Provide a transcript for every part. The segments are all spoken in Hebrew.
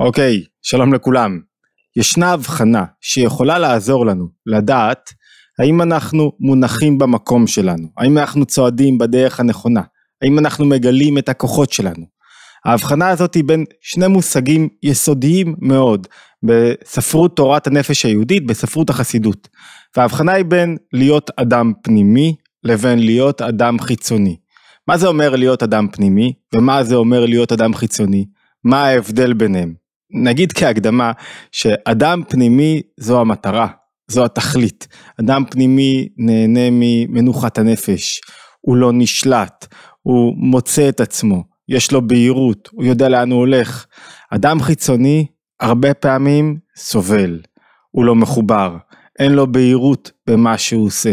אוקיי, שלום לכולם. ישנה הבחנה שיכולה לעזור לנו לדעת האם אנחנו מונחים במקום שלנו, האם אנחנו צועדים בדרך הנכונה, האם אנחנו מגלים את הכוחות שלנו. ההבחנה הזאת היא בין שני מושגים יסודיים מאוד בספרות תורת הנפש היהודית, בספרות החסידות. וההבחנה היא בין להיות אדם פנימי לבין להיות אדם חיצוני. מה זה אומר להיות אדם פנימי ומה זה אומר להיות אדם חיצוני? מה ההבדל ביניהם? נגיד כהקדמה, שאדם פנימי זו המטרה, זו התכלית. אדם פנימי נהנה ממנוחת הנפש, הוא לא נשלט, הוא מוצא את עצמו, יש לו בהירות, הוא יודע לאן הוא הולך. אדם חיצוני הרבה פעמים סובל, הוא לא מחובר, אין לו בהירות במה שהוא עושה.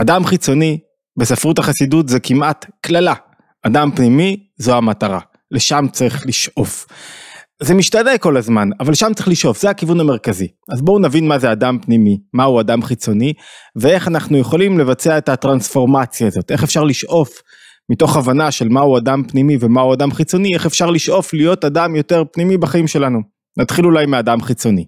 אדם חיצוני, בספרות החסידות זה כמעט קללה. אדם פנימי זו המטרה, לשם צריך לשאוף. זה משתנה כל הזמן, אבל שם צריך לשאוף, זה הכיוון המרכזי. אז בואו נבין מה זה אדם פנימי, מהו אדם חיצוני, ואיך אנחנו יכולים לבצע את הטרנספורמציה הזאת, איך אפשר לשאוף מתוך הבנה של מהו אדם פנימי ומהו אדם חיצוני, איך אפשר לשאוף להיות אדם יותר פנימי בחיים שלנו. נתחיל אולי מאדם חיצוני.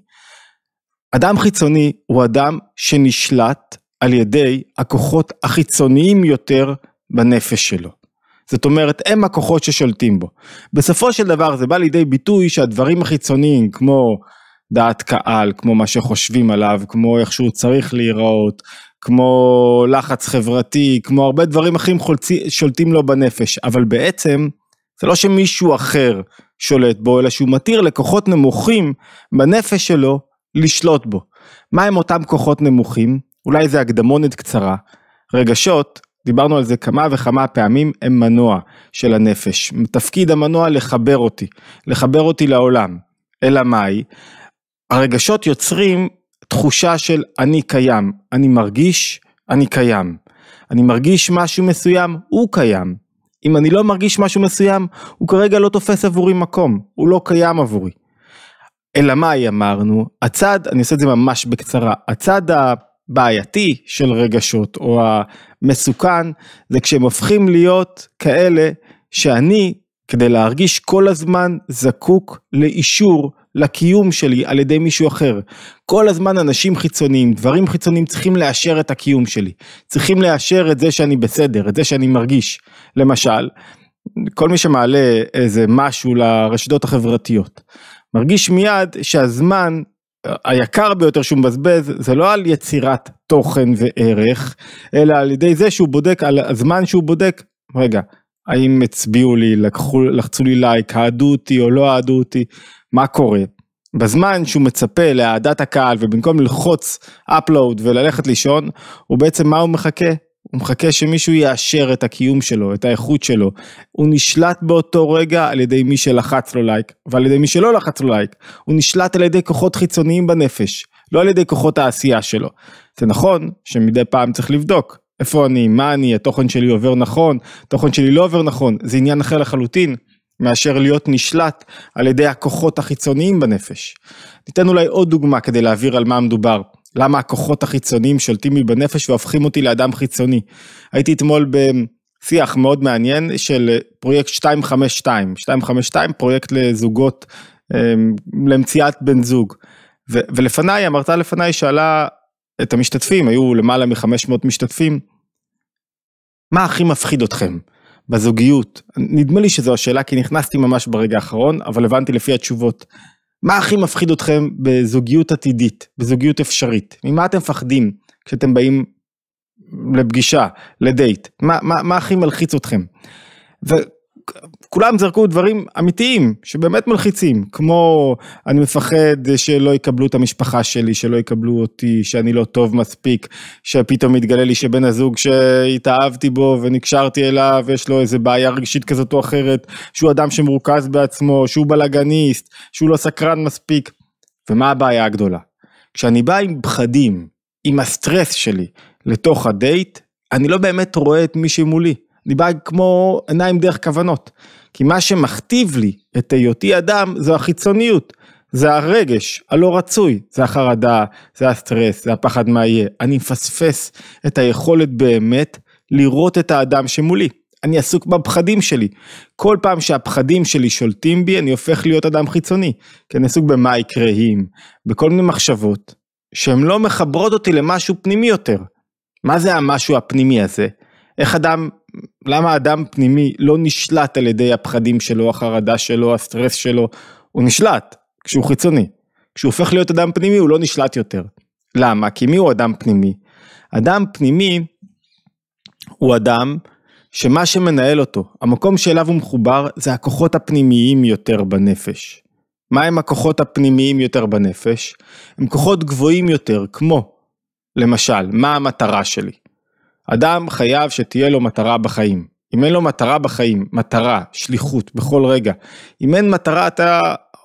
אדם חיצוני הוא אדם שנשלט על ידי הכוחות החיצוניים יותר בנפש שלו. זאת אומרת, הם הכוחות ששולטים בו. בסופו של דבר זה בא לידי ביטוי שהדברים החיצוניים כמו דעת קהל, כמו מה שחושבים עליו, כמו איך שהוא צריך להיראות, כמו לחץ חברתי, כמו הרבה דברים אחרים חולצי, שולטים לו בנפש, אבל בעצם זה לא שמישהו אחר שולט בו, אלא שהוא מתיר לכוחות נמוכים בנפש שלו לשלוט בו. מה הם אותם כוחות נמוכים? אולי זה הקדמונת קצרה. רגשות דיברנו על זה כמה וכמה פעמים, הם מנוע של הנפש. תפקיד המנוע לחבר אותי, לחבר אותי לעולם. אלא מאי? הרגשות יוצרים תחושה של אני קיים, אני מרגיש, אני קיים. אני מרגיש משהו מסוים, הוא קיים. אם אני לא מרגיש משהו מסוים, הוא כרגע לא תופס עבורי מקום, הוא לא קיים עבורי. אלא מאי אמרנו? הצד, אני עושה את זה ממש בקצרה, הצד ה... הבעייתי של רגשות או המסוכן זה כשהם הופכים להיות כאלה שאני כדי להרגיש כל הזמן זקוק לאישור לקיום שלי על ידי מישהו אחר. כל הזמן אנשים חיצוניים, דברים חיצוניים צריכים לאשר את הקיום שלי. צריכים לאשר את זה שאני בסדר, את זה שאני מרגיש. למשל, כל מי שמעלה איזה משהו לרשתות החברתיות, מרגיש מיד שהזמן היקר ביותר שהוא מבזבז זה לא על יצירת תוכן וערך אלא על ידי זה שהוא בודק על הזמן שהוא בודק רגע האם הצביעו לי לקחו לחצו לי לייק אהדו אותי או לא אהדו אותי מה קורה בזמן שהוא מצפה לאהדת הקהל ובמקום ללחוץ upload וללכת לישון הוא בעצם מה הוא מחכה הוא מחכה שמישהו יאשר את הקיום שלו, את האיכות שלו. הוא נשלט באותו רגע על ידי מי שלחץ לו לייק, ועל ידי מי שלא לחץ לו לייק. הוא נשלט על ידי כוחות חיצוניים בנפש, לא על ידי כוחות העשייה שלו. זה נכון שמדי פעם צריך לבדוק איפה אני, מה אני, התוכן שלי עובר נכון, התוכן שלי לא עובר נכון, זה עניין אחר לחלוטין. מאשר להיות נשלט על ידי הכוחות החיצוניים בנפש. ניתן אולי עוד דוגמה כדי להבהיר על מה מדובר. למה הכוחות החיצוניים שולטים לי בנפש והופכים אותי לאדם חיצוני. הייתי אתמול בשיח מאוד מעניין של אה, פרויקט 252, 252 פרויקט לזוגות, אה, למציאת בן זוג. ו- ולפניי, המרצה לפניי שאלה את המשתתפים, היו למעלה מ-500 משתתפים, מה הכי מפחיד אתכם בזוגיות? נדמה לי שזו השאלה כי נכנסתי ממש ברגע האחרון, אבל הבנתי לפי התשובות. מה הכי מפחיד אתכם בזוגיות עתידית, בזוגיות אפשרית? ממה אתם מפחדים כשאתם באים לפגישה, לדייט? מה, מה, מה הכי מלחיץ אתכם? כולם זרקו דברים אמיתיים שבאמת מלחיצים, כמו אני מפחד שלא יקבלו את המשפחה שלי, שלא יקבלו אותי, שאני לא טוב מספיק, שפתאום יתגלה לי שבן הזוג שהתאהבתי בו ונקשרתי אליו, יש לו איזה בעיה רגשית כזאת או אחרת, שהוא אדם שמרוכז בעצמו, שהוא בלאגניסט, שהוא לא סקרן מספיק. ומה הבעיה הגדולה? כשאני בא עם פחדים, עם הסטרס שלי, לתוך הדייט, אני לא באמת רואה את מי שמולי. אני בא כמו עיניים דרך כוונות. כי מה שמכתיב לי את היותי אדם זו החיצוניות, זה הרגש הלא רצוי, זה החרדה, זה הסטרס, זה הפחד מה יהיה. אני מפספס את היכולת באמת לראות את האדם שמולי. אני עסוק בפחדים שלי. כל פעם שהפחדים שלי שולטים בי, אני הופך להיות אדם חיצוני. כי כן, אני עסוק במה יקרה אם, בכל מיני מחשבות שהן לא מחברות אותי למשהו פנימי יותר. מה זה המשהו הפנימי הזה? איך אדם, למה אדם פנימי לא נשלט על ידי הפחדים שלו, החרדה שלו, הסטרס שלו, הוא נשלט כשהוא חיצוני. כשהוא הופך להיות אדם פנימי הוא לא נשלט יותר. למה? כי מי הוא אדם פנימי? אדם פנימי הוא אדם שמה שמנהל אותו, המקום שאליו הוא מחובר זה הכוחות הפנימיים יותר בנפש. מה הם הכוחות הפנימיים יותר בנפש? הם כוחות גבוהים יותר, כמו למשל, מה המטרה שלי? אדם חייב שתהיה לו מטרה בחיים. אם אין לו מטרה בחיים, מטרה, שליחות, בכל רגע. אם אין מטרה אתה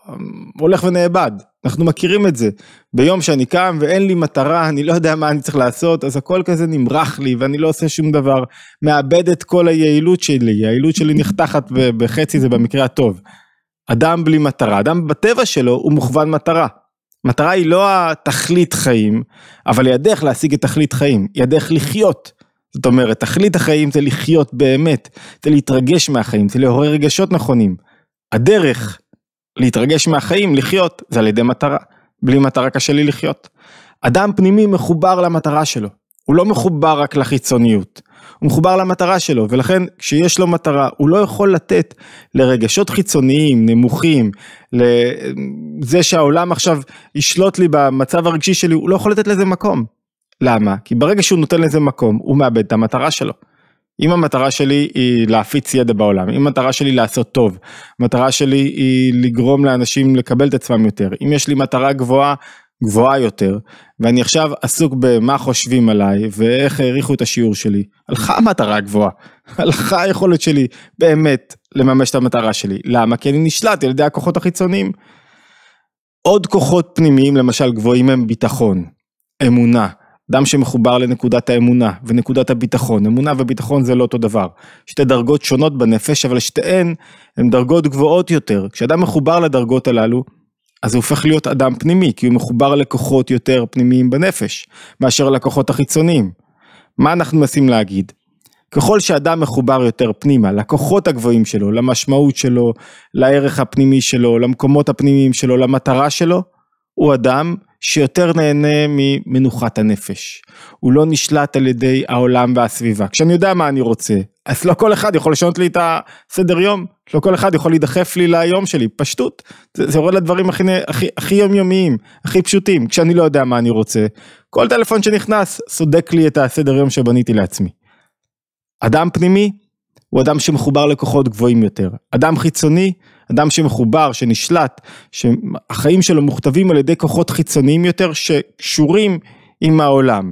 אמ, הולך ונאבד, אנחנו מכירים את זה. ביום שאני קם ואין לי מטרה, אני לא יודע מה אני צריך לעשות, אז הכל כזה נמרח לי ואני לא עושה שום דבר. מאבד את כל היעילות שלי, היעילות שלי נחתכת בחצי, זה במקרה הטוב. אדם בלי מטרה, אדם בטבע שלו הוא מוכוון מטרה. מטרה היא לא התכלית חיים, אבל היא הדרך להשיג את תכלית חיים, היא הדרך לחיות. זאת אומרת, תכלית החיים זה לחיות באמת, זה להתרגש מהחיים, זה לעורר רגשות נכונים. הדרך להתרגש מהחיים, לחיות, זה על ידי מטרה. בלי מטרה קשה לי לחיות. אדם פנימי מחובר למטרה שלו, הוא לא מחובר רק לחיצוניות, הוא מחובר למטרה שלו, ולכן כשיש לו מטרה, הוא לא יכול לתת לרגשות חיצוניים, נמוכים, לזה שהעולם עכשיו ישלוט לי במצב הרגשי שלי, הוא לא יכול לתת לזה מקום. למה? כי ברגע שהוא נותן לזה מקום, הוא מאבד את המטרה שלו. אם המטרה שלי היא להפיץ ידע בעולם, אם המטרה שלי לעשות טוב, המטרה שלי היא לגרום לאנשים לקבל את עצמם יותר, אם יש לי מטרה גבוהה, גבוהה יותר, ואני עכשיו עסוק במה חושבים עליי ואיך העריכו את השיעור שלי, הלכה המטרה הגבוהה, הלכה היכולת שלי באמת לממש את המטרה שלי. למה? כי אני נשלט על ידי הכוחות החיצוניים. עוד כוחות פנימיים למשל גבוהים הם ביטחון, אמונה. אדם שמחובר לנקודת האמונה ונקודת הביטחון, אמונה וביטחון זה לא אותו דבר. שתי דרגות שונות בנפש, אבל שתיהן הן דרגות גבוהות יותר. כשאדם מחובר לדרגות הללו, אז הוא הופך להיות אדם פנימי, כי הוא מחובר לכוחות יותר פנימיים בנפש, מאשר לכוחות החיצוניים. מה אנחנו מנסים להגיד? ככל שאדם מחובר יותר פנימה, לכוחות הגבוהים שלו, למשמעות שלו, לערך הפנימי שלו, למקומות הפנימיים שלו, למטרה שלו, הוא אדם שיותר נהנה ממנוחת הנפש. הוא לא נשלט על ידי העולם והסביבה. כשאני יודע מה אני רוצה, אז לא כל אחד יכול לשנות לי את הסדר יום, לא כל אחד יכול להידחף לי ליום שלי, פשטות. זה, זה יורד לדברים הכי, הכי, הכי יומיומיים, הכי פשוטים, כשאני לא יודע מה אני רוצה. כל טלפון שנכנס סודק לי את הסדר יום שבניתי לעצמי. אדם פנימי הוא אדם שמחובר לכוחות גבוהים יותר. אדם חיצוני, אדם שמחובר, שנשלט, שהחיים שלו מוכתבים על ידי כוחות חיצוניים יותר שקשורים עם העולם.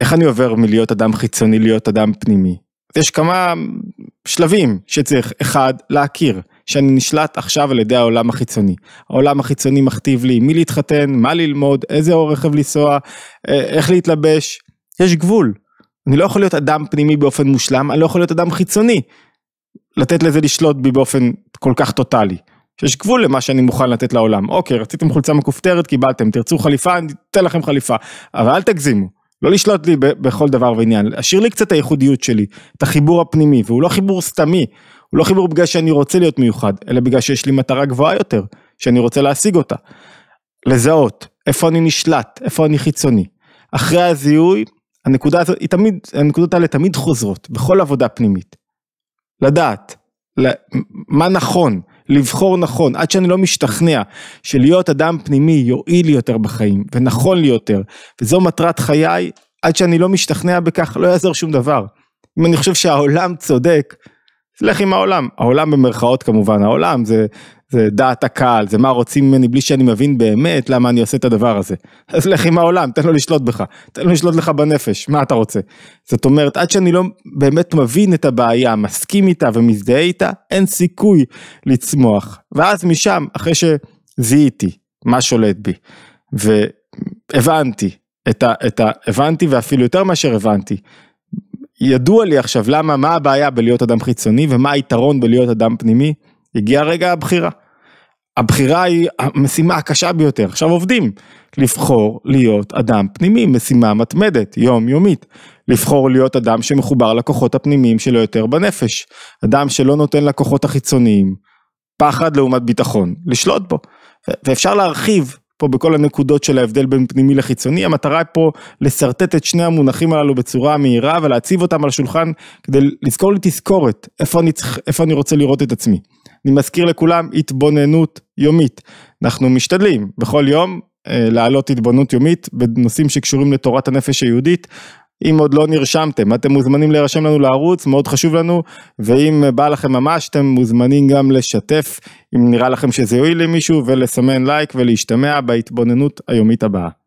איך אני עובר מלהיות אדם חיצוני להיות אדם פנימי? יש כמה שלבים שצריך, אחד, להכיר, שאני נשלט עכשיו על ידי העולם החיצוני. העולם החיצוני מכתיב לי מי להתחתן, מה ללמוד, איזה אור רכב לנסוע, אה, איך להתלבש, יש גבול. אני לא יכול להיות אדם פנימי באופן מושלם, אני לא יכול להיות אדם חיצוני. לתת לזה לשלוט בי באופן כל כך טוטאלי. שיש גבול למה שאני מוכן לתת לעולם. אוקיי, רציתם חולצה מכופתרת, קיבלתם, תרצו חליפה, אני אתן לכם חליפה. אבל אל תגזימו, לא לשלוט לי בכל דבר ועניין. השאיר לי קצת הייחודיות שלי, את החיבור הפנימי, והוא לא חיבור סתמי. הוא לא חיבור בגלל שאני רוצה להיות מיוחד, אלא בגלל שיש לי מטרה גבוהה יותר, שאני רוצה להשיג אותה. לזהות, איפה אני נשלט, איפה אני חיצוני. אחרי הזיהוי, הנקודה הזאת, תמיד, הנקודות האלה תמיד חוזרות, בכל עבודה פנימית. לדעת, מה נכון, לבחור נכון, עד שאני לא משתכנע שלהיות אדם פנימי יועיל יותר בחיים, ונכון לי יותר, וזו מטרת חיי, עד שאני לא משתכנע בכך, לא יעזור שום דבר. אם אני חושב שהעולם צודק, לך עם העולם, העולם במרכאות כמובן, העולם זה, זה דעת הקהל, זה מה רוצים ממני בלי שאני מבין באמת למה אני עושה את הדבר הזה. אז לך עם העולם, תן לו לשלוט בך, תן לו לשלוט לך בנפש, מה אתה רוצה? זאת אומרת, עד שאני לא באמת מבין את הבעיה, מסכים איתה ומזדהה איתה, אין סיכוי לצמוח. ואז משם, אחרי שזיהיתי מה שולט בי, והבנתי את ה... את ה הבנתי ואפילו יותר מאשר הבנתי ידוע לי עכשיו למה, מה הבעיה בלהיות אדם חיצוני ומה היתרון בלהיות אדם פנימי, הגיע רגע הבחירה. הבחירה היא המשימה הקשה ביותר, עכשיו עובדים, לבחור להיות אדם פנימי, משימה מתמדת, יומיומית, לבחור להיות אדם שמחובר לכוחות הפנימיים שלו יותר בנפש, אדם שלא נותן לכוחות החיצוניים, פחד לעומת ביטחון, לשלוט בו, ואפשר להרחיב פה בכל הנקודות של ההבדל בין פנימי לחיצוני. המטרה פה לשרטט את שני המונחים הללו בצורה מהירה ולהציב אותם על השולחן כדי לזכור לי תזכורת, איפה אני, צריך, איפה אני רוצה לראות את עצמי. אני מזכיר לכולם, התבוננות יומית. אנחנו משתדלים בכל יום אה, להעלות התבוננות יומית בנושאים שקשורים לתורת הנפש היהודית. אם עוד לא נרשמתם, אתם מוזמנים להירשם לנו לערוץ, מאוד חשוב לנו, ואם בא לכם ממש, אתם מוזמנים גם לשתף, אם נראה לכם שזה יועיל למישהו, ולסמן לייק ולהשתמע בהתבוננות היומית הבאה.